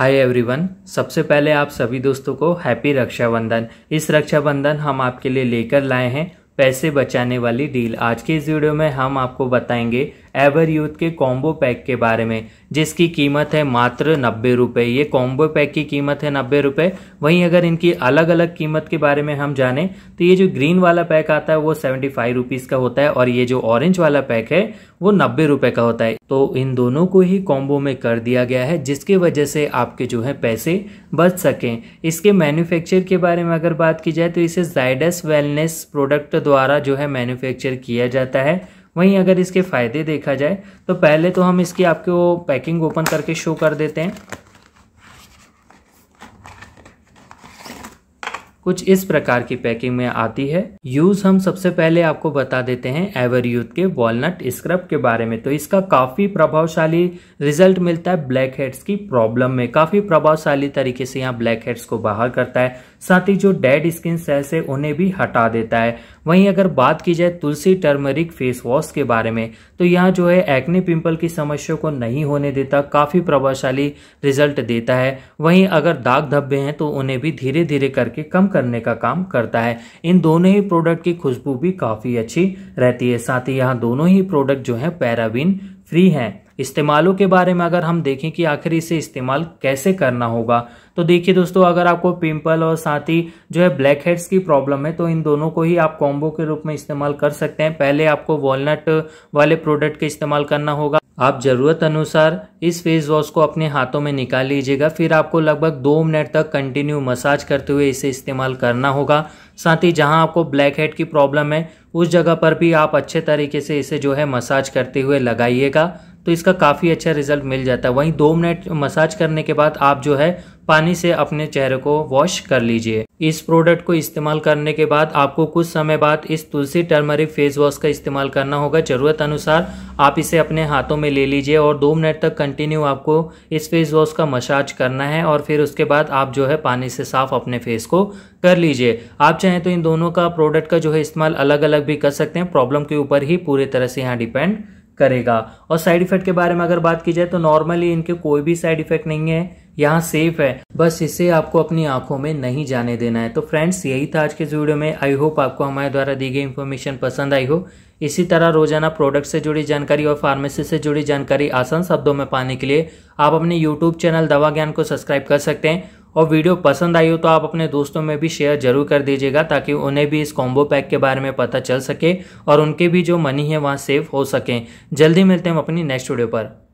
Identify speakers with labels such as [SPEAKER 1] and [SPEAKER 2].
[SPEAKER 1] hi everyone सबसे पहले आप सभी दोस्तों को हैप्पी रक्षाबंधन इस रक्षाबंधन हम आपके लिए लेकर लाए हैं पैसे बचाने वाली डील आज के इस वीडियो में हम आपको बताएंगे एवर यूथ के कॉम्बो पैक के बारे में जिसकी कीमत है मात्र नब्बे रुपये ये कॉम्बो पैक की कीमत है नब्बे रुपये वहीं अगर इनकी अलग अलग कीमत के बारे में हम जानें तो ये जो ग्रीन वाला पैक आता है वो सेवेंटी फाइव रुपीज़ का होता है और ये जो ऑरेंज वाला पैक है वो नब्बे रुपये का होता है तो इन दोनों को ही कॉम्बो में कर दिया गया है जिसके वजह से आपके जो है पैसे बच सकें इसके मैन्युफैक्चर के बारे में अगर बात की जाए तो इसे जाइडस वेलनेस प्रोडक्ट द्वारा जो है मैन्युफैक्चर किया जाता है वहीं अगर इसके फ़ायदे देखा जाए तो पहले तो हम इसकी आपको पैकिंग ओपन करके शो कर देते हैं कुछ इस प्रकार की पैकिंग में आती है यूज़ हम सबसे पहले आपको बता देते हैं एवर यूथ के वॉलनट स्क्रब के बारे में तो इसका काफ़ी प्रभावशाली रिजल्ट मिलता है ब्लैक हेड्स की प्रॉब्लम में काफ़ी प्रभावशाली तरीके से यहाँ ब्लैक हेड्स को बाहर करता है साथ ही जो डेड स्किन सेल्स है उन्हें भी हटा देता है वहीं अगर बात की जाए तुलसी टर्मरिक फेस वॉश के बारे में तो यहाँ जो है एक्ने पिंपल की समस्या को नहीं होने देता काफ़ी प्रभावशाली रिजल्ट देता है वहीं अगर दाग धब्बे हैं तो उन्हें भी धीरे धीरे करके कम करने का काम करता है इन दोनों ही प्रोडक्ट की खुशबू भी काफ़ी अच्छी रहती है साथ ही यहाँ दोनों ही प्रोडक्ट जो है पैराबीन फ्री हैं इस्तेमालों के बारे में अगर हम देखें कि आखिर इसे इस्तेमाल कैसे करना होगा तो देखिए दोस्तों अगर आपको पिंपल और साथ ही जो है ब्लैक हेड्स की प्रॉब्लम है तो इन दोनों को ही आप कॉम्बो के रूप में इस्तेमाल कर सकते हैं पहले आपको वॉलनट वाले प्रोडक्ट का इस्तेमाल करना होगा आप ज़रूरत अनुसार इस फेस वॉश को अपने हाथों में निकाल लीजिएगा फिर आपको लगभग दो मिनट तक कंटिन्यू मसाज करते हुए इसे इस्तेमाल करना होगा साथ ही जहां आपको ब्लैक हेड की प्रॉब्लम है उस जगह पर भी आप अच्छे तरीके से इसे जो है मसाज करते हुए लगाइएगा तो इसका काफ़ी अच्छा रिजल्ट मिल जाता है वहीं दो मिनट मसाज करने के बाद आप जो है पानी से अपने चेहरे को वॉश कर लीजिए इस प्रोडक्ट को इस्तेमाल करने के बाद आपको कुछ समय बाद इस तुलसी टर्मरिक फेस वॉश का इस्तेमाल करना होगा ज़रूरत अनुसार आप इसे अपने हाथों में ले लीजिए और दो मिनट तक कंटिन्यू आपको इस फेस वॉश का मसाज करना है और फिर उसके बाद आप जो है पानी से साफ अपने फेस को कर लीजिए आप चाहें तो इन दोनों का प्रोडक्ट का जो है इस्तेमाल अलग अलग भी कर सकते हैं प्रॉब्लम के ऊपर ही पूरी तरह से यहाँ डिपेंड करेगा और साइड इफेक्ट के बारे में अगर बात की जाए तो नॉर्मली इनके कोई भी साइड इफेक्ट नहीं है यहाँ सेफ है बस इसे आपको अपनी आंखों में नहीं जाने देना है तो फ्रेंड्स यही था आज के वीडियो में आई होप आपको हमारे द्वारा दी गई इन्फॉर्मेशन पसंद आई हो इसी तरह रोजाना प्रोडक्ट से जुड़ी जानकारी और फार्मेसी से जुड़ी जानकारी आसान शब्दों में पाने के लिए आप अपने यूट्यूब चैनल दवा ज्ञान को सब्सक्राइब कर सकते हैं और वीडियो पसंद आई हो तो आप अपने दोस्तों में भी शेयर जरूर कर दीजिएगा ताकि उन्हें भी इस कॉम्बो पैक के बारे में पता चल सके और उनके भी जो मनी है वहाँ सेव हो सकें जल्दी मिलते हैं हम अपनी नेक्स्ट वीडियो पर